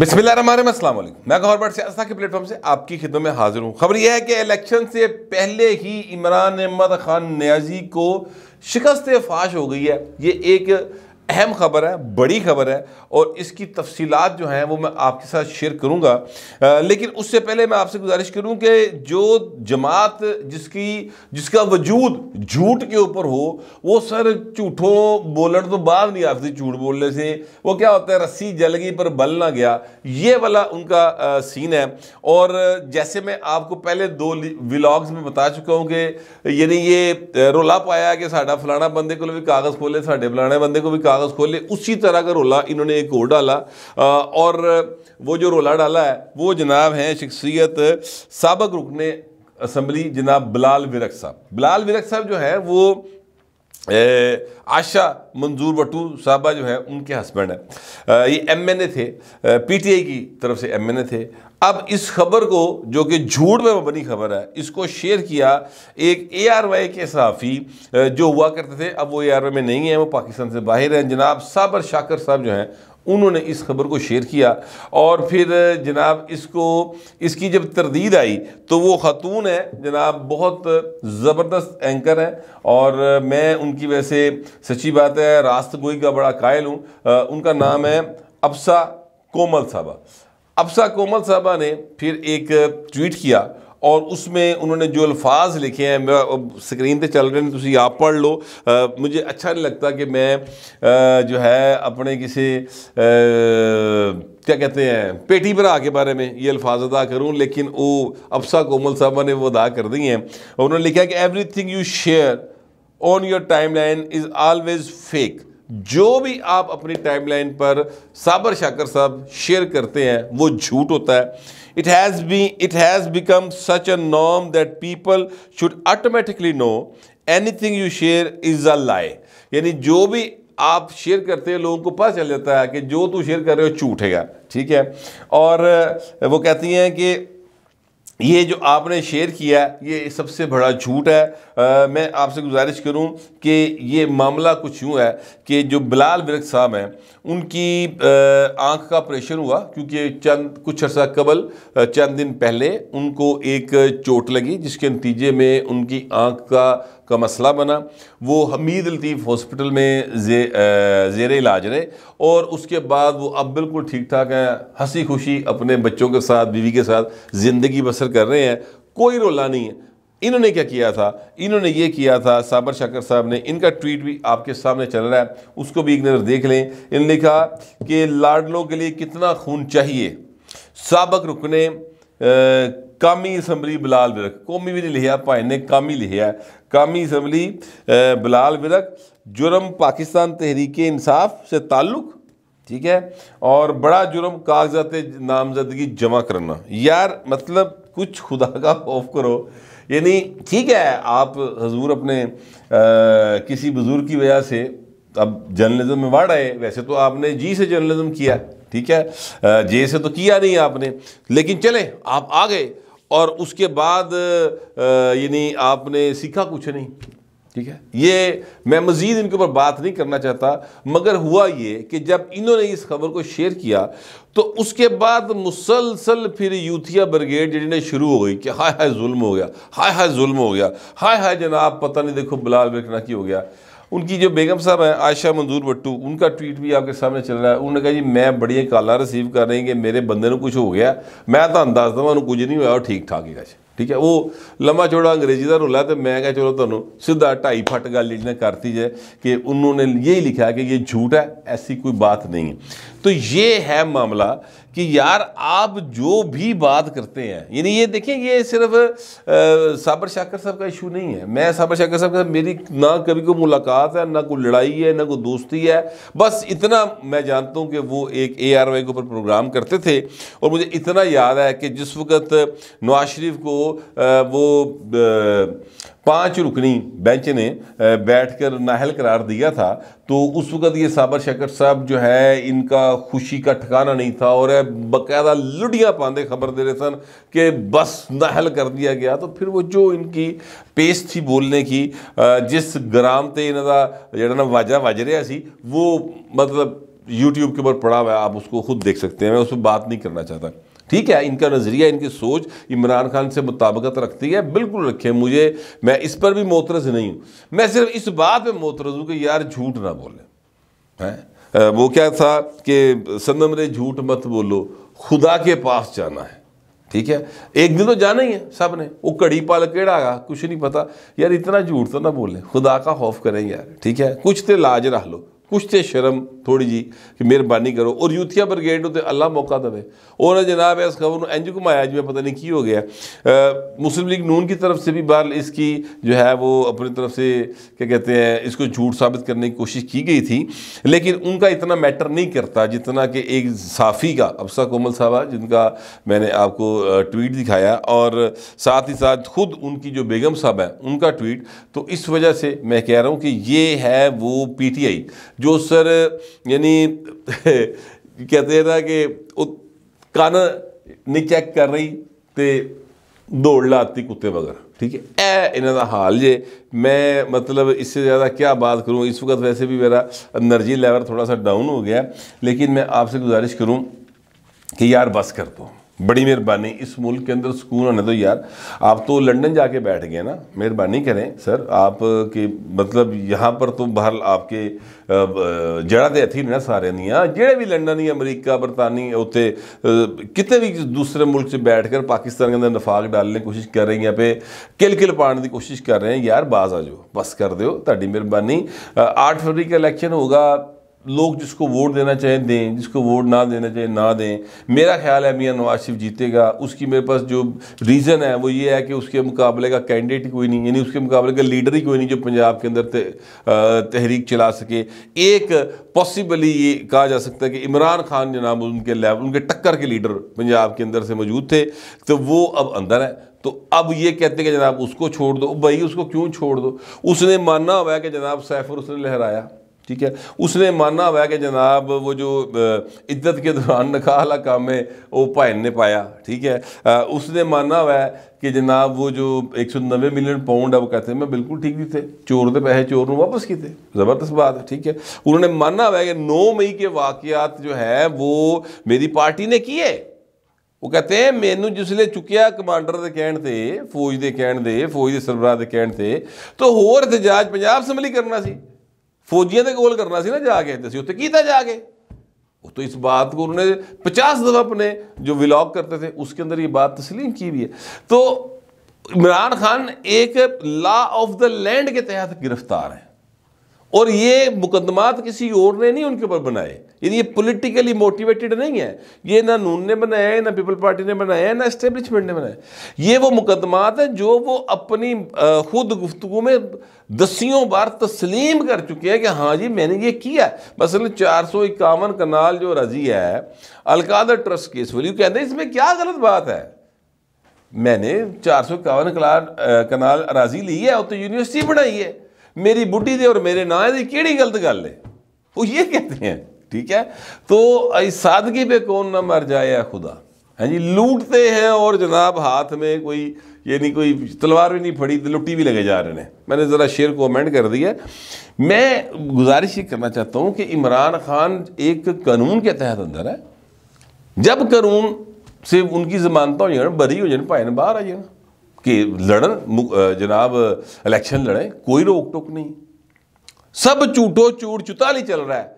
बिस्मिल मैं बट सियासा के प्लेटफॉर्म से आपकी खिदों में हाजिर हूँ खबर यह है कि इलेक्शन से पहले ही इमरान अहमद खान न्याजी को शिकस्त फाश हो गई है ये एक अहम ख़बर है बड़ी खबर है और इसकी तफसीत जो हैं वो मैं आपके साथ शेयर करूँगा लेकिन उससे पहले मैं आपसे गुजारिश करूँ कि जो जमात जिसकी जिसका वजूद झूठ के ऊपर हो वो सर झूठों बोलने तो बाद नहीं आती झूठ बोलने से वो क्या होता है रस्सी जल गई पर बल ना गया ये वाला उनका आ, सीन है और जैसे मैं आपको पहले दो व्लाग्स में बता चुका हूँ कि यानी ये रोला पाया कि साढ़ा फलाना बंदे को भी कागज़ खोले साढ़े फलाने बंदे को भी कागज़ कागज़ खोले उसी तरह का रोला इन्होंने एक और डाला और वो जो रोला डाला है वो जनाब हैं शख्सियत सबक रुकने असम्बली जनाब बिलाल विरक साहब बिलाल विरक साहब जो है वो आशा मंजूर बटू साहबा जो है उनके हस्बैंड हैं ये एमएनए थे पीटीआई की तरफ से एमएनए थे अब इस खबर को जो कि झूठ में बनी खबर है इसको शेयर किया एक ए आर वाई के सहाफ़ी जो हुआ करते थे अब वो ए आर वाई में नहीं है वो पाकिस्तान से बाहर हैं जनाब साबर शाकर साहब जो हैं उन्होंने इस खबर को शेयर किया और फिर जनाब इसको इसकी जब तरदीद आई तो वो ख़ातून है जनाब बहुत ज़बरदस्त एंकर हैं और मैं उनकी वैसे सच्ची बात है रास्त गोई का बड़ा कायल हूँ उनका नाम है अफसा कोमल साहबा अफसा कोमल साहबा ने फिर एक ट्वीट किया और उसमें उन्होंने जो अल्फाज लिखे हैं मैं स्क्रीन पे चल रहे हैं तुम आप पढ़ लो आ, मुझे अच्छा नहीं लगता कि मैं आ, जो है अपने किसी क्या कहते हैं पेटी भरा के बारे में ये अल्फाज अदा करूँ लेकिन वो अफसा कोमल साहबा ने वो अदा कर दी हैं उन्होंने लिखा है कि everything you share on your timeline is always fake जो भी आप अपनी टाइमलाइन पर साबर शाकर साहब शेयर करते हैं वो झूठ होता है it has be it has become सच अ नॉम that people should automatically know anything you share is a lie यानी जो भी आप शेयर करते हैं लोगों को पता चल जाता है कि जो तू शेयर कर रहे हो झूठ है ठीक है और वो कहती हैं कि ये जो आपने शेयर किया ये सबसे बड़ा झूठ है आ, मैं आपसे गुजारिश करूं कि ये मामला कुछ यूँ है कि जो बिलाल विरक साहब हैं उनकी आंख का ऑपरेशन हुआ क्योंकि चंद कुछ अर्सा कबल चंद दिन पहले उनको एक चोट लगी जिसके नतीजे में उनकी आंख का का मसला बना वो हमीद लतीफ़ हॉस्पिटल में जे, जेर इलाज रहे और उसके बाद वो अब बिल्कुल ठीक ठाक हैं हंसी खुशी अपने बच्चों के साथ बीवी के साथ ज़िंदगी बसर कर रहे हैं कोई रोला नहीं है इन्होंने क्या किया था इन्होंने ये किया था साबर शकर साहब ने इनका ट्वीट भी आपके सामने चल रहा है उसको भी एक नज़र देख लें इन्होंने लिखा कि लाडलों के लिए कितना खून चाहिए सबक रुकने कामी ਕਾਮੀ ਅਸੈਂਬਲੀ ਬਲਾਲ कौमी भी नहीं लिखा भाई ने ਨੇ ਕਾਮੀ ਲਿਖਿਆ कामी ਅਸੈਂਬਲੀ ਬਲਾਲ ਵਿਰਕ जुर्म पाकिस्तान तहरीक इंसाफ से ताल्लुक़ ठीक है और बड़ा जुर्म कागजात नामजदगी जमा करना यार मतलब कुछ खुदा का खौफ करो यानी ठीक है आप हजूर अपने आ, किसी बुज़ुर्ग की वजह से अब जर्नलिज्म में वाड़ रहे वैसे तो आपने जी से जर्नलिज्म किया ठीक है जे से तो किया नहीं आपने लेकिन चले आप आ गए और उसके बाद यानी आपने सीखा कुछ नहीं ठीक है ये मैं मज़ीद इनके ऊपर बात नहीं करना चाहता मगर हुआ ये कि जब इन्होंने इस खबर को शेयर किया तो उसके बाद मुसलसल फिर यूथिया ब्रिगेड जिन्हें शुरू हो गई कि हाय हाय जुल्म हो गया हाय हाय जुल्म हो गया हाय हाय जनाब पता नहीं देखो बिलाल बिकना की हो गया उनकी जो बेगम साहब हैं आयशा मंजूर भट्टू उनका ट्वीट भी आपके सामने चल रहा है उन्होंने कहा जी मैं ਬੜੀਆਂ ਕਾਲਾਂ ਰਿਸੀਵ ਕਰ ਰਹੀ ਕਿ ਮੇਰੇ ਬੰਦੇ ਨੂੰ ਕੁਝ ਹੋ ਗਿਆ ਮੈਂ ਤੁਹਾਨੂੰ ਦੱਸ ਦਵਾਂ ਉਹਨੂੰ ਕੁਝ ਨਹੀਂ ਹੋਇਆ ਉਹ ਠੀਕ ਠਾਕ ਹੈਗਾ ਜੀ ਠੀਕ ਹੈ ਉਹ ਲੰਮਾ ਚੌੜਾ ਅੰਗਰੇਜ਼ੀ ਦਾ ਰੋਲਾ ਤੇ ਮੈਂ ਕਿਹਾ ਚਲੋ ਤੁਹਾਨੂੰ ਸਿੱਧਾ ਢਾਈ ਫਟ ਗੱਲ ਇਹਨੇ ਕਰਤੀ ਜੇ ਕਿ ਉਹਨਾਂ ਨੇ ਇਹ ਹੀ ਲਿਖਿਆ ਕਿ ਇਹ ਝੂਠ ਹੈ ਐਸੀ ਕੋਈ ਬਾਤ ਨਹੀਂ ਹੈ तो ये है मामला कि यार आप जो भी बात करते हैं यानी ये देखिए ये सिर्फ साबर शाकर साहब का इशू नहीं है मैं साबर शाकर साहब का मेरी ना कभी कोई मुलाकात है ना कोई लड़ाई है ना कोई दोस्ती है बस इतना मैं जानता हूँ कि वो एक ए आर वाई के ऊपर प्रोग्राम करते थे और मुझे इतना याद है कि जिस वक्त नवाज शरीफ को वो पांच रुकनी बेंच ने बैठकर नाहल करार दिया था तो उस वक्त ये साबर शकर साहब जो है इनका खुशी का ठिकाना नहीं था और बकायदा लुडियाँ पाते खबर दे रहे सन कि बस नहल कर दिया गया तो फिर वो जो इनकी पेश थी बोलने की जिस ग्राम ते इन्हों का जरा वाजा वज रहा है वो मतलब यूट्यूब के ऊपर पड़ा हुआ आप उसको खुद देख सकते हैं मैं पर बात नहीं करना चाहता ठीक है इनका नज़रिया इनकी सोच इमरान खान से मुताबकत रखती है बिल्कुल रखे मुझे मैं इस पर भी मोतरज नहीं हूँ मैं सिर्फ इस बात पे मोतरज हूँ कि यार झूठ ना बोले हैं वो क्या था कि सनम रे झूठ मत बोलो खुदा के पास जाना है ठीक है एक दिन तो जाना ही है सब ने वो कड़ी पाल केड़ा आया कुछ नहीं पता यार इतना झूठ तो ना बोले खुदा का खौफ करें यार ठीक है कुछ तो लाज रख लो ਕੁਛ शर्म थोड़ी जी कि मेहरबानी करो और यूथिया ब्रिगेड ਬ੍ਰਿਗੇਡ ਉਤੇ अल्लाह मौका ਦੇਵੇ और जनाब ਇਸ खबर ਨੂੰ ਇੰਜ ਘੁਮਾਇਆ ਜਿਵੇਂ पता नहीं की हो गया मुस्लिम लीग नून की तरफ से भी बहर इसकी जो है वो अपनी तरफ से क्या कहते हैं इसको झूठ साबित करने की कोशिश की गई थी लेकिन उनका इतना मैटर नहीं करता जितना कि एक साफ़ी का अफसा कोमल साहबा जिनका मैंने आपको ट्वीट दिखाया और साथ ही साथ खुद उनकी जो बेगम साहब हैं उनका ट्वीट तो इस वजह से मैं कह रहा हूँ कि ये है वो पी टी आई जो सर यानी कहते हैं ना कि कन नहीं ਚੈੱਕ कर रही तो दौड़ लाती कुत्ते ਮਗਰ ठीक है ए इन्हों का हाल जे मैं मतलब इससे ज़्यादा क्या बात करूँ इस वक्त वैसे भी मेरा एनर्जी लेवल थोड़ा सा डाउन हो गया लेकिन मैं आपसे गुजारिश करूँ कि यार बस कर दो बड़ी मेहरबानी इस मुल्क के अंदर सुकून आने दो यार आप तो लंदन जाके बैठ गए ना मेहरबानी करें सर आप के मतलब यहाँ पर तो बाहर आपके जड़ा तो इतनी ना सारे दियाँ जेड़े भी लंडन ही अमरीका बरतानी उ कितने भी दूसरे मुल्क से बैठ कर पाकिस्तान के अंदर नफाक डालने की कोशिश कर रहे हैं या पे किल किल पाने की कोशिश कर रहे हैं यार बाज आ जाओ बस कर दो ताकि मेहरबानी आठ फरवरी का इलेक्शन होगा लोग जिसको वोट देना चाहें दें जिसको वोट ना देना चाहें ना दें मेरा ख्याल है मियाँ नवाज शरीफ जीतेगा उसकी मेरे पास जो रीज़न है वो ये है कि उसके मुकाबले का कैंडिडेट कोई नहीं यानी उसके मुकाबले का लीडर ही कोई नहीं जो पंजाब के अंदर तहरीक चला सके एक पॉसिबली ये कहा जा सकता है कि इमरान खान जनाब उनके लेवल उनके टक्कर के लीडर पंजाब के अंदर से मौजूद थे तो वो अब अंदर है तो अब ये कहते हैं कि जनाब उसको छोड़ दो भाई उसको क्यों छोड़ दो उसने माना हुआ है कि जनाब सैफर उसने लहराया ठीक है उसने माना हुआ कि जनाब वो जो इद्दत के दौरान नकाह वाला काम है वो भाइन ने पाया ठीक है उसने माना हुआ कि जनाब वो जो एक सौ नब्बे मिलियन पाउंड वो कहते हैं मैं बिल्कुल ठीक भी थे चोर के पैसे चोर ने वापस किए ज़बरदस्त बात है ठीक है उन्होंने माना हुआ कि नौ मई के वाक़ात जो है वो मेरी पार्टी ने किए वो कहते हैं मैनू जिसने चुकया कमांडर के कहते फौज के ਕਹਿਣ फौज के ਦੇ ਸਰਬਰਾਹ ਦੇ तो होर ਤਾਂ ਹੋਰ ਇਤਜਾਜ करना ਸੰਭਲੀ फौजिया के कोल करना से ना जाके तो ਤੇ ਅਸੀਂ जाके वो तो इस बात को उन्होंने पचास दफ़ा अपने जो विलॉग करते थे उसके अंदर ये बात तस्लीम की हुई है तो इमरान खान एक लॉ ऑफ द लैंड के तहत गिरफ्तार है और ये मुकदमात किसी और ने नहीं उनके ऊपर बनाए ये पॉलिटिकली मोटिवेटेड नहीं है ये ना नून ने बनाया है ना पीपल पार्टी ने बनाया है ना इस्टेब्लिशमेंट ने बनाया ये वो मुकदमात हैं जो वो अपनी खुद गुफ्तु में दसियों बार तस्लीम कर चुके हैं कि हाँ जी मैंने ये किया मसल चार सौ इक्यावन कनाल जो रजी है अलकादर ट्रस्ट केस वैल्यू कहते हैं इसमें क्या गलत बात है मैंने चार सौ इक्यावन कनाल राजी ली है और तो यूनिवर्सिटी बनाई है मेरी बुढ़ी दे और मेरे नाए ਦੀ ਕਿਹੜੀ गलत गल है वो ये कहते हैं ठीक है तो सादगी पे कौन ना मर जाए या खुदा है हाँ जी लूटते हैं और जनाब हाथ में कोई ये नहीं कोई तलवार भी नहीं फड़ी तो लुट्टी भी लगे जा रहे हैं मैंने ज़रा शेर को अमेंड कर दिया मैं गुजारिश ये करना चाहता हूँ कि इमरान खान एक कानून के तहत अंदर है जब कानून से उनकी जमानत हो जाए बरी हो जाए भाई बाहर आ जाए कि लड़न जनाब इलेक्शन लड़े कोई रोक टोक नहीं सब झूठो चूट चुताली चल रहा है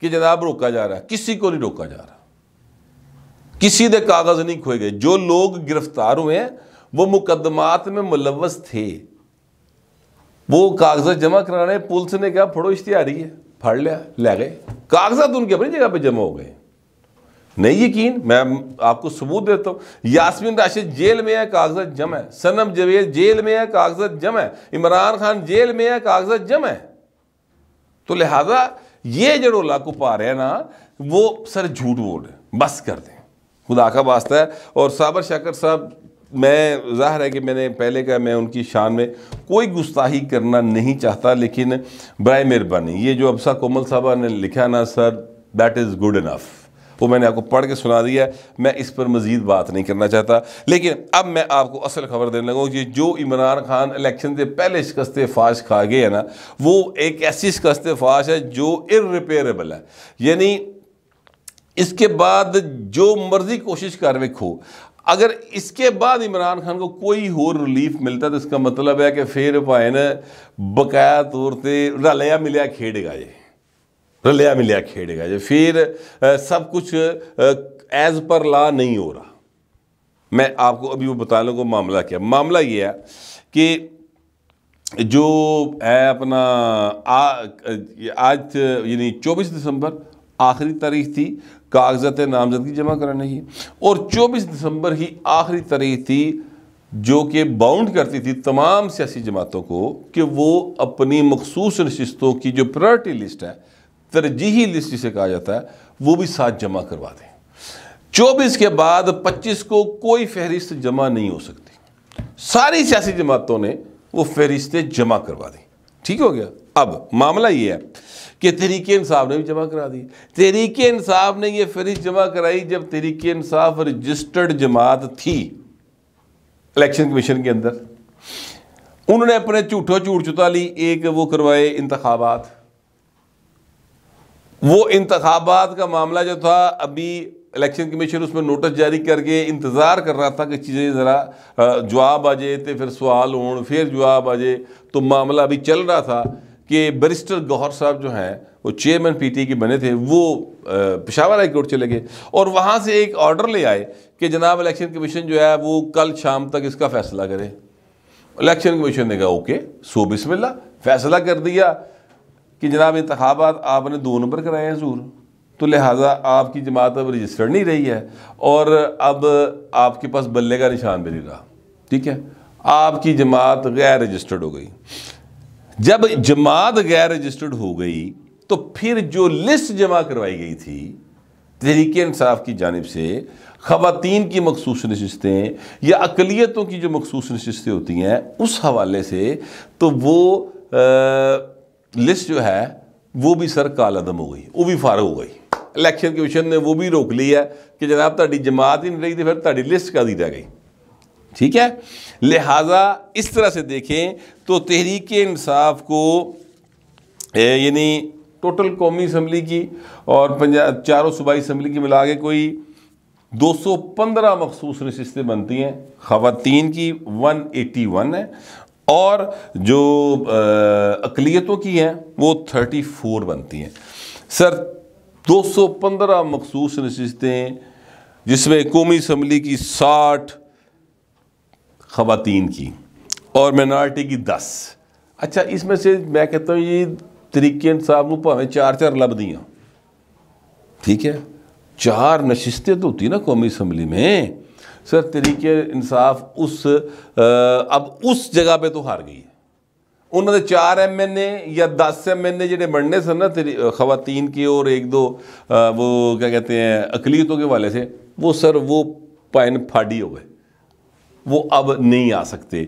कि जनाब रोका जा रहा है किसी को नहीं रोका जा रहा किसी के कागज़ नहीं खोए गए जो लोग गिरफ्तार हुए हैं वो मुकदमात में मुलवस थे वो कागजात जमा कराने पुलिस ने कहा फड़ो इश्तिहारी है फड़ लिया ले गए कागजात तो उनके अपनी जगह पे जमा हो गए नहीं यकीन मैं आपको सबूत देता हूँ यासमिन राशिद जेल में है कागजात जम है सनम जवेद जेल में है कागजात जम है इमरान खान जेल में है कागजात जम है तो लिहाजा ये जो लाकू पा रहे हैं ना वो सर झूठ बोल रहे बस कर दें खुदा का वास्ता है और साबर शाकर साहब मैं जाहिर है कि मैंने पहले का मैं उनकी शान में कोई गुस्ताही करना नहीं चाहता लेकिन बर मेहरबानी ये जो अबसा कोमल साहबा ने लिखा ना sir that is good enough वो मैंने आपको पढ़ के सुना दिया मैं इस पर मज़ीद बात नहीं करना चाहता लेकिन अब मैं आपको असल खबर देने लगा कि जो इमरान खान इलेक्शन से पहले शिकस्त फाश खा गए है ना वो एक ऐसी शिकस्त फाश है जो इरिपेयरेबल है यानी इसके बाद जो मर्ज़ी कोशिश करवे खो अगर इसके बाद इमरान खान को कोई और रिलीफ मिलता है तो इसका मतलब है कि फिर ने बकाया तौर पर रलिया मिलिया खेड़ेगा ये रलिया मिलिया खेड़ेगा फिर सब कुछ एज पर ला नहीं हो रहा मैं आपको अभी वो बताने को मामला क्या मामला ये है कि जो है अपना आ, आज यानी 24 दिसंबर आखिरी तारीख थी कागजात नामजदगी जमा कराने की और 24 दिसंबर ही आखिरी तारीख थी जो कि बाउंड करती थी तमाम सियासी जमातों को कि वो अपनी मखसूस नशस्तों की जो प्रायोरिटी लिस्ट है तरजीही लिस्ट जिसे कहा जाता है वो भी साथ जमा करवा दें चौबीस के बाद पच्चीस को कोई फहरिस्त जमा नहीं हो सकती सारी सियासी जमातों ने वो फहरिस्तें जमा करवा दी ठीक हो गया अब मामला ये है कि तहरीक इंसाफ ने भी जमा करा दी तहरीक इंसाफ ने ये फहरिस्त जमा कराई जब तहरीक इंसाफ रजिस्टर्ड जमात थी इलेक्शन कमीशन के अंदर उन्होंने अपने झूठों झूठ चुताली एक वो करवाए इंतबात वो इंतबात का मामला जो था अभी इलेक्शन कमीशन उसमें नोटिस जारी करके इंतज़ार कर रहा था कि चीज़ें ज़रा जवाब आ जाए तो फिर सवाल हो फिर जवाब आ जाए तो मामला अभी चल रहा था कि बरिस्टर गौहर साहब जो हैं वो चेयरमैन पीटी के बने थे वो पेशावर हाई कोर्ट चले गए और वहाँ से एक ऑर्डर ले आए कि जनाब इलेक्शन कमीशन जो है वो कल शाम तक इसका फ़ैसला करे इलेक्शन कमीशन ने कहा ओके सो बिस्मिल्ला फ़ैसला कर दिया कि जनाब इंतबात आपने दो नंबर कराए हैं जूर तो लिहाजा आपकी जमात अब रजिस्टर्ड नहीं रही है और अब आपके पास बल्ले का निशान भी नहीं रहा ठीक है आपकी जमात गैर रजिस्टर्ड हो गई जब जमात गैर रजिस्टर्ड हो गई तो फिर जो लिस्ट जमा करवाई गई थी तहरीक इंसाफ की जानब से खातन की मखसूस नशस्तें या अकलीतों की जो मखसूस नशस्तें होती हैं उस हवाले से तो वो आ, लिस्ट जो है वो भी सर अदम हो गई वो भी फारग हो गई इलेक्शन कमीशन ने वो भी रोक ली है कि जनाब जमात ही नहीं रही थी तो फिर ਫਿਰ लिस्ट कर दी रह गई ठीक है लिहाजा इस तरह से देखें तो तहरीक इंसाफ को यानी टोटल कौमी असम्बली की और पंजाब चारों सूबाई असम्बली की मिला के कोई 215 मखसूस नशस्तें बनती हैं खातन की 181 है और जो अकलीतों की हैं वो थर्टी फोर बनती हैं सर दो सौ पंद्रह मखसूस नशस्तें जिसमें कौमी इसम्बली की साठ ख़वातीन की और मिनार्टी की दस अच्छा इसमें से मैं कहता हूँ ये तरीके साहब ने भावें चार चार लब दियाँ ठीक है चार नशस्तें तो होती ना कौमी इसम्बली में सर तरीके इंसाफ उस आ, अब उस जगह पे तो हार गई है उन्होंने चार एम एन ए या दस एम एन ए जो बनने सर ना खातन के और एक दो आ, वो क्या कहते हैं अकलीतों के वाले से वो सर वो पैन फाड़ी हो गए वो अब नहीं आ सकते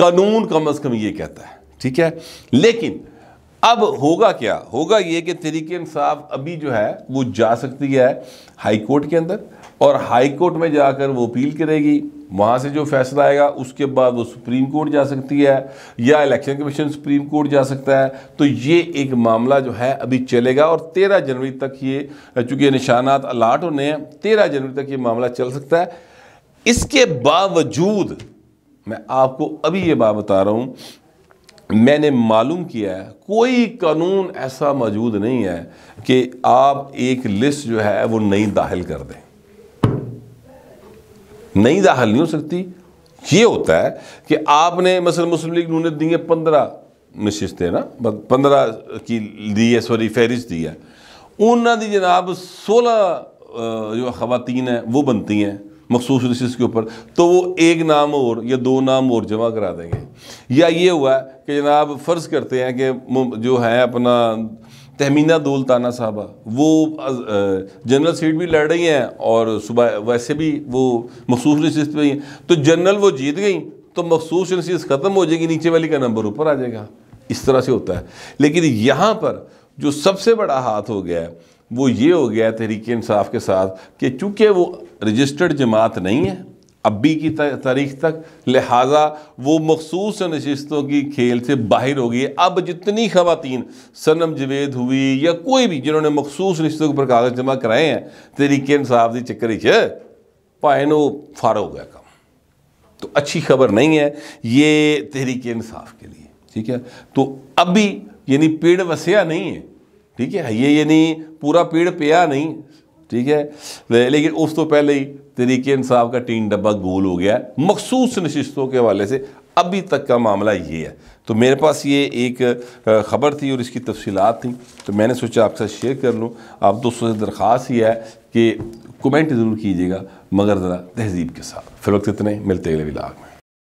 कानून कम अज़ कम ये कहता है ठीक है लेकिन अब होगा क्या होगा ये कि तरीके इंसाफ अभी जो है वो जा सकती है हाई कोर्ट के अंदर और हाई कोर्ट में जाकर वो अपील करेगी वहाँ से जो फैसला आएगा उसके बाद वो सुप्रीम कोर्ट जा सकती है या इलेक्शन कमीशन सुप्रीम कोर्ट जा सकता है तो ये एक मामला जो है अभी चलेगा और तेरह जनवरी तक ये चूँकि निशानात अलाट होने हैं तेरह जनवरी तक ये मामला चल सकता है इसके बावजूद मैं आपको अभी ये बात बता रहा हूँ मैंने मालूम किया है कोई कानून ऐसा मौजूद नहीं है कि आप एक लिस्ट जो है वो नहीं दाखिल कर दें नहीं दाखिल नहीं हो सकती ये होता है कि आपने मसल मुस्लिम लीग नून दी है पंद्रह नशिस्तें ना पंद्रह की दी है सॉरी फहरिस्त दी है उन्होंने जनाब सोलह जो खातन हैं वो बनती हैं मखसूस नशिस के ऊपर तो वो एक नाम और या दो नाम और जमा करा देंगे या ये हुआ कि जनाब फ़र्ज़ करते हैं कि जो है अपना तहमीना दोल ताना साहबा वो जनरल सीट भी लड़ रही हैं और सुबह वैसे भी वो मखसूस नशीत पर हैं तो जनरल वो जीत गई तो मखसूस नशस्त ख़त्म हो जाएगी नीचे वाली का नंबर ऊपर आ जाएगा इस तरह से होता है लेकिन यहाँ पर जो सबसे बड़ा हाथ हो गया है वो ये हो गया तहरीक इंसाफ के साथ कि चूँकि वो रजिस्टर्ड जमात नहीं है अबी की तारीख तक लिहाजा वो मखसूस नशस्तों की खेल से बाहर हो गई अब जितनी खवतिन सनम जवेद हुई या कोई भी जिन्होंने मखसूस नशस्तों के ऊपर कागज़ जमा कराए हैं तरीके इंसाफ के चक्कर च वो फार हो गया काम तो अच्छी खबर नहीं है ये तहरीक इंसाफ के लिए ठीक है तो अभी यानी पेड़ वसया नहीं है ठीक है ये यानी पूरा पेड़ पिया नहीं ठीक है लेकिन उस तो पहले ही तरीके इंसाफ का टीन डब्बा गोल हो गया है मखसूस नशस्तों के हवाले से अभी तक का मामला ये है तो मेरे पास ये एक ख़बर थी और इसकी तफसीत थी तो मैंने सोचा आपके साथ शेयर कर लूँ आप दोस्तों से दरख्वास्त ही है कि कमेंट ज़रूर कीजिएगा मगर ज़रा तहजीब के साथ फिर वक्त इतने मिलते अगले विलाग में